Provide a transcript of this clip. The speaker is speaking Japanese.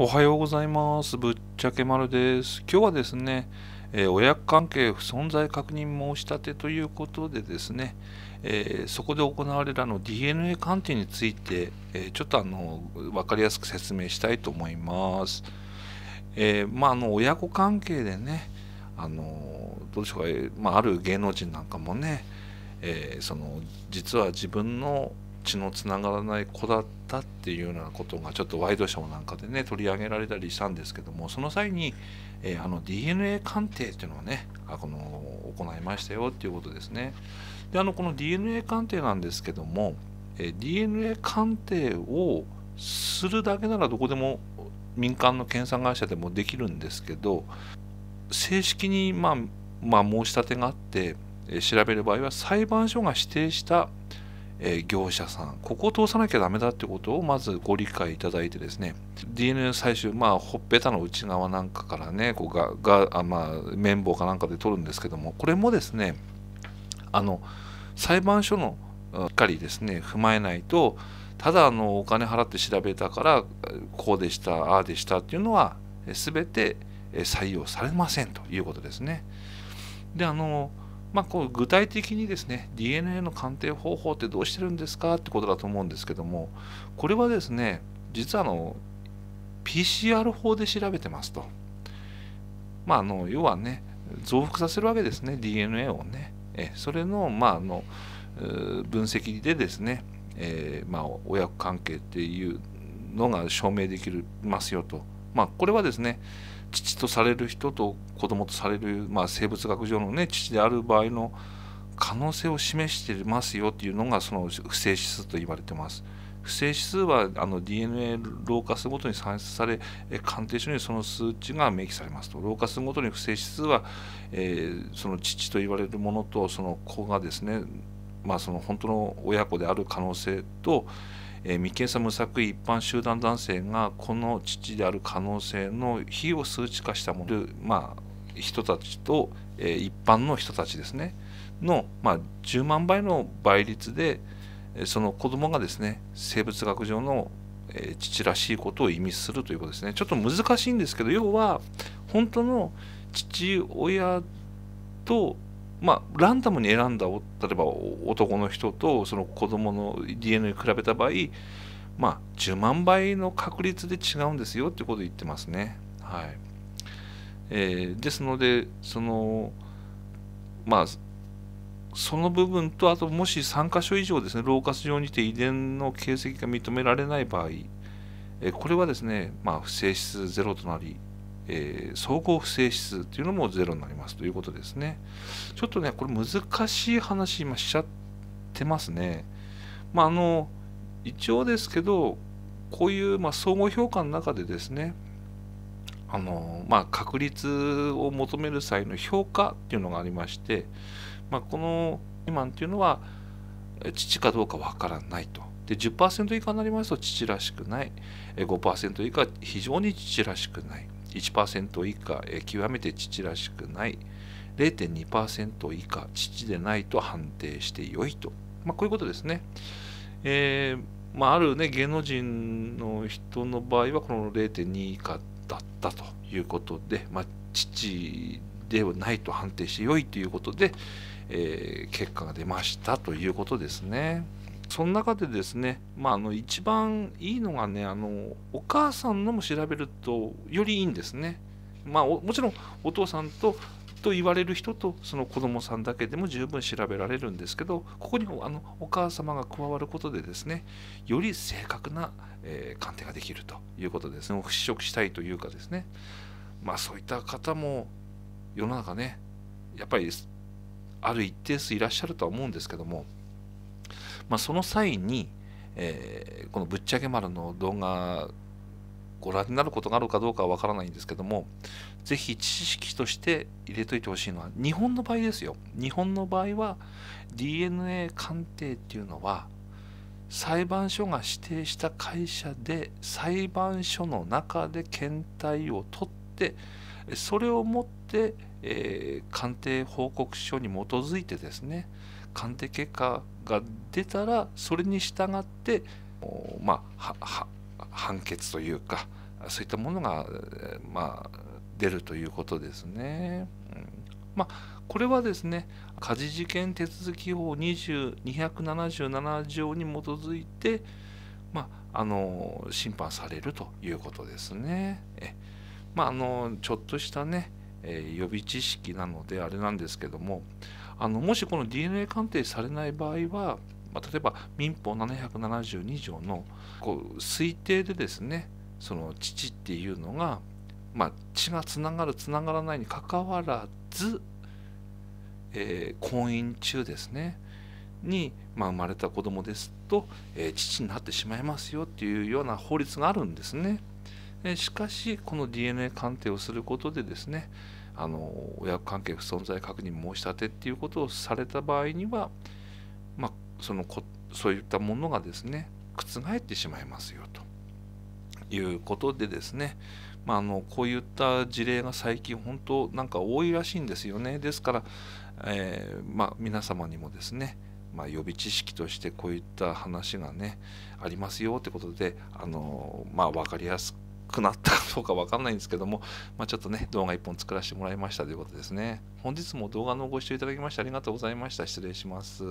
おはようございます。ぶっちゃけまるです。今日はですね、えー、親関係不存在確認申し立てということでですね、えー、そこで行われるあの DNA 鑑定について、えー、ちょっとあの分かりやすく説明したいと思います。えまあ、あの親子関係でね、あのどうでしょうか、まあ、ある芸能人なんかもね、えその実は自分の血のつながらない子だったっていうようなことがちょっとワイドショーなんかでね取り上げられたりしたんですけどもその際に、えー、あの DNA 鑑定っていうのをねあこの行いましたよっていうことですね。であのこの DNA 鑑定なんですけども、えー、DNA 鑑定をするだけならどこでも民間の検査会社でもできるんですけど正式に、まあ、まあ、申し立てがあって調べる場合は裁判所が指定したえ業者さんここを通さなきゃダメだってことをまずご理解いただいてですね DNA 採取まあほっぺたの内側なんかからねこうががあ、まあ、綿棒かなんかで取るんですけどもこれもですねあの裁判所のしっかりですね踏まえないとただあのお金払って調べたからこうでしたああでしたっていうのはすべて採用されませんということですね。であのまあ、こう具体的にですね DNA の鑑定方法ってどうしてるんですかってことだと思うんですけどもこれはですね実はあの PCR 法で調べてますと、まあ、の要はね増幅させるわけですね DNA をねえそれの,、まあ、あの分析でですね、えー、まあ、親子関係っていうのが証明できますよと、まあ、これはですね父とされる人と子供とされる、まあ、生物学上の、ね、父である場合の可能性を示してますよっていうのがその不正指数と言われてます。不正指数はあの DNA 老化数ごとに算出され鑑定書にその数値が明記されますと老化数ごとに不正指数は、えー、その父と言われるものとその子がですねまあその本当の親子である可能性と、えー、未検査無作為一般集団男性がこの父である可能性の比を数値化したもの、まあ、人たちと、えー、一般の人たちですねの、まあ、10万倍の倍率でその子供がですね生物学上の、えー、父らしいことを意味するということですねちょっと難しいんですけど要は本当の父親とまあ、ランダムに選んだ例えば男の人とその子供の DNA 比べた場合、まあ、10万倍の確率で違うんですよってことを言ってますね。はいえー、ですのでその、まあ、その部分とあともし3箇所以上ですね老化上にて遺伝の形跡が認められない場合、えー、これはですね、まあ、不正室ゼロとなりえー、総合不正指数というのもゼロになりますということですね。ちょっとね、これ難しい話今しちゃってますね。まあ、あの、一応ですけど、こういう、まあ、総合評価の中でですね、あの、まあ、確率を求める際の評価っていうのがありまして、まあ、この今っていうのは、父かどうかわからないと。で10%以下になりますと父らしくない5%以下非常に父らしくない1%以下、え極めて父らしくない0.2%以下父でないと判定して良いと、まあ、こういうことですね、えー、まあ、ある、ね、芸能人の人の場合はこの0.2以下だったということで、まあ、父ではないと判定して良いということで、えー、結果が出ましたということですね。その中でですね、まあ、あの一番いいのがねあのお母さんのも調べるとよりいいんですね。まあ、もちろんお父さんとと言われる人とその子供さんだけでも十分調べられるんですけどここにあのお母様が加わることでですねより正確な、えー、鑑定ができるということですね払拭したいというかですねまあそういった方も世の中ねやっぱりある一定数いらっしゃるとは思うんですけどもまあ、その際に、えー、この「ぶっちゃけ丸」の動画ご覧になることがあるかどうかはわからないんですけどもぜひ知識として入れといてほしいのは日本の場合ですよ日本の場合は DNA 鑑定っていうのは裁判所が指定した会社で裁判所の中で検体を取ってそれをもって、えー、鑑定報告書に基づいてですね鑑定結果が出たらそれに従ってまあ判決というかそういったものが、まあ、出るということですね。まあ、これはですね家事事件手続き法277条に基づいて、まあ、あの審判されるということですね。えまあ、あのちょっとしたね、え予備知識なのであれなんですけどもあのもしこの DNA 鑑定されない場合は、まあ、例えば民法772条のこう推定でですねその父っていうのが、まあ、血がつながるつながらないにかかわらず、えー、婚姻中ですねに、まあ、生まれた子供ですと、えー、父になってしまいますよっていうような法律があるんですね。しかしこの DNA 鑑定をすることでですねあの親子関係不存在確認申し立てっていうことをされた場合には、まあ、そのこそういったものがですね覆ってしまいますよということでですね、まあ、あのこういった事例が最近本当なんか多いらしいんですよねですから、えー、まあ、皆様にもですねまあ、予備知識としてこういった話がねありますよってことであの、まあ、分かりやすくくなったかどうかわかんないんですけども、まあ、ちょっとね、動画1本作らせてもらいましたということですね。本日も動画のご視聴いただきましてありがとうございました。失礼します。